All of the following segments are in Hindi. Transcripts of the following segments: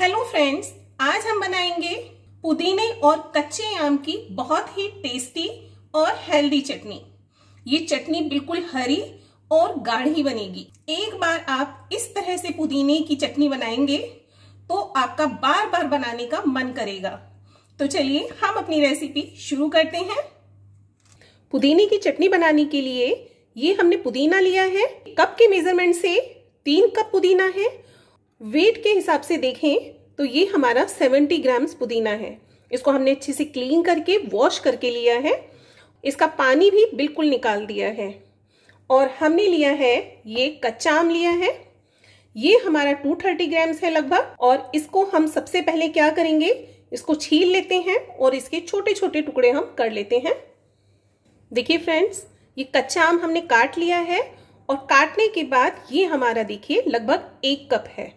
हेलो फ्रेंड्स आज हम बनाएंगे पुदीने और कच्चे आम की बहुत ही टेस्टी और हेल्दी चटनी ये चटनी बिल्कुल हरी और गाढ़ी बनेगी एक बार आप इस तरह से पुदीने की चटनी बनाएंगे तो आपका बार बार बनाने का मन करेगा तो चलिए हम अपनी रेसिपी शुरू करते हैं पुदीने की चटनी बनाने के लिए ये हमने पुदीना लिया है कप के मेजरमेंट से तीन कप पुदीना है वेट के हिसाब से देखें तो ये हमारा 70 ग्राम्स पुदीना है इसको हमने अच्छे से क्लीन करके वॉश करके लिया है इसका पानी भी बिल्कुल निकाल दिया है और हमने लिया है ये कच्चा आम लिया है ये हमारा 230 ग्राम्स है लगभग और इसको हम सबसे पहले क्या करेंगे इसको छील लेते हैं और इसके छोटे छोटे टुकड़े हम कर लेते हैं देखिए फ्रेंड्स ये कच्चा आम हमने काट लिया है और काटने के बाद ये हमारा देखिए लगभग एक कप है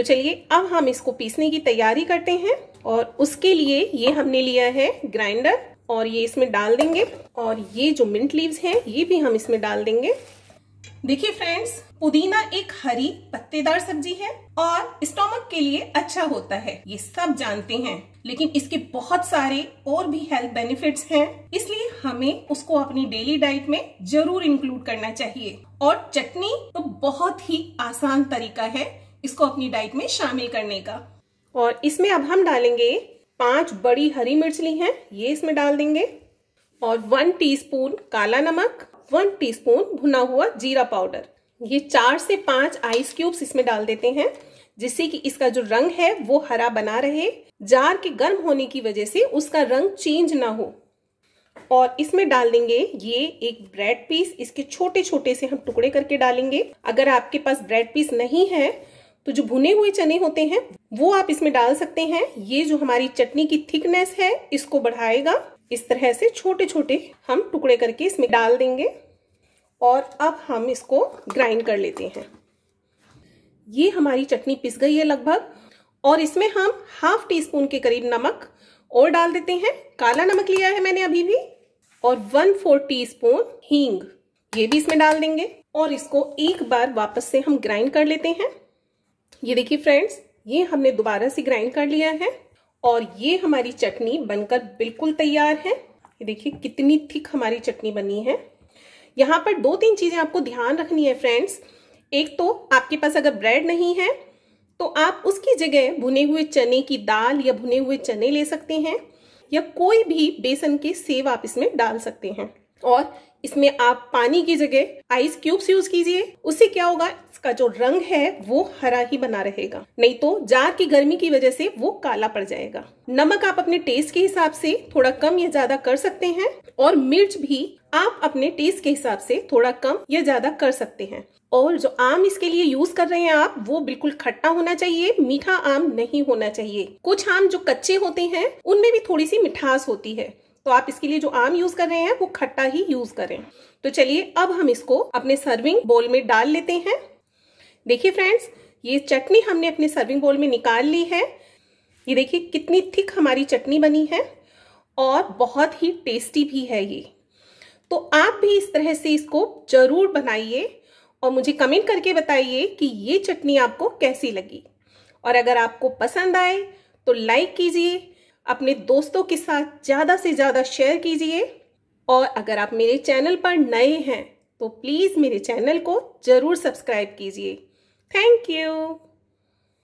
तो चलिए अब हम इसको पीसने की तैयारी करते हैं और उसके लिए ये हमने लिया है ग्राइंडर और ये इसमें डाल देंगे और ये जो मिंट लीव्स हैं ये भी हम इसमें डाल देंगे देखिए फ्रेंड्स पुदीना एक हरी पत्तेदार सब्जी है और स्टोमक के लिए अच्छा होता है ये सब जानते हैं लेकिन इसके बहुत सारे और भी हेल्थ बेनिफिट्स हैं इसलिए हमें उसको अपनी डेली डाइट में जरूर इंक्लूड करना चाहिए और चटनी तो बहुत ही आसान तरीका है इसको अपनी डाइट में शामिल करने का और इसमें अब हम डालेंगे पांच बड़ी हरी मिर्च ली हैं ये इसमें डाल देंगे और वन टीस्पून काला नमक वन टीस्पून भुना हुआ जीरा पाउडर ये चार से पांच आइस क्यूब्स इसमें डाल देते हैं जिससे कि इसका जो रंग है वो हरा बना रहे जार के गर्म होने की वजह से उसका रंग चेंज ना हो और इसमें डाल देंगे ये एक ब्रेड पीस इसके छोटे छोटे से हम टुकड़े करके डालेंगे अगर आपके पास ब्रेड पीस नहीं है तो जो भुने हुए चने होते हैं वो आप इसमें डाल सकते हैं ये जो हमारी चटनी की थिकनेस है इसको बढ़ाएगा इस तरह से छोटे छोटे हम टुकड़े करके इसमें डाल देंगे और अब हम इसको ग्राइंड कर लेते हैं ये हमारी चटनी पिस गई है लगभग और इसमें हम हाफ टी स्पून के करीब नमक और डाल देते हैं काला नमक लिया है मैंने अभी भी और वन फोर टी स्पून हींग ये भी इसमें डाल देंगे और इसको एक बार वापस से हम ग्राइंड कर लेते हैं ये देखिए फ्रेंड्स ये हमने दोबारा से ग्राइंड कर लिया है और ये हमारी चटनी बनकर बिल्कुल तैयार है ये देखिए कितनी थिक हमारी चटनी बनी है यहाँ पर दो तीन चीज़ें आपको ध्यान रखनी है फ्रेंड्स एक तो आपके पास अगर ब्रेड नहीं है तो आप उसकी जगह भुने हुए चने की दाल या भुने हुए चने ले सकते हैं या कोई भी बेसन के सेव आप इसमें डाल सकते हैं और इसमें आप पानी की जगह आइस क्यूब्स यूज कीजिए उससे क्या होगा इसका जो रंग है वो हरा ही बना रहेगा नहीं तो जार की गर्मी की वजह से वो काला पड़ जाएगा नमक आप अपने टेस्ट के हिसाब से थोड़ा कम या ज्यादा कर सकते हैं और मिर्च भी आप अपने टेस्ट के हिसाब से थोड़ा कम या ज्यादा कर सकते हैं और जो आम इसके लिए यूज कर रहे हैं आप वो बिल्कुल खट्टा होना चाहिए मीठा आम नहीं होना चाहिए कुछ आम जो कच्चे होते हैं उनमें भी थोड़ी सी मिठास होती है तो आप इसके लिए जो आम यूज कर रहे हैं वो खट्टा ही यूज करें तो चलिए अब हम इसको अपने सर्विंग बोल में डाल लेते हैं देखिए फ्रेंड्स ये चटनी हमने अपने सर्विंग बोल में निकाल ली है ये देखिए कितनी थिक हमारी चटनी बनी है और बहुत ही टेस्टी भी है ये तो आप भी इस तरह से इसको जरूर बनाइए और मुझे कमेंट करके बताइए कि ये चटनी आपको कैसी लगी और अगर आपको पसंद आए तो लाइक कीजिए अपने दोस्तों के साथ ज़्यादा से ज़्यादा शेयर कीजिए और अगर आप मेरे चैनल पर नए हैं तो प्लीज़ मेरे चैनल को ज़रूर सब्सक्राइब कीजिए थैंक यू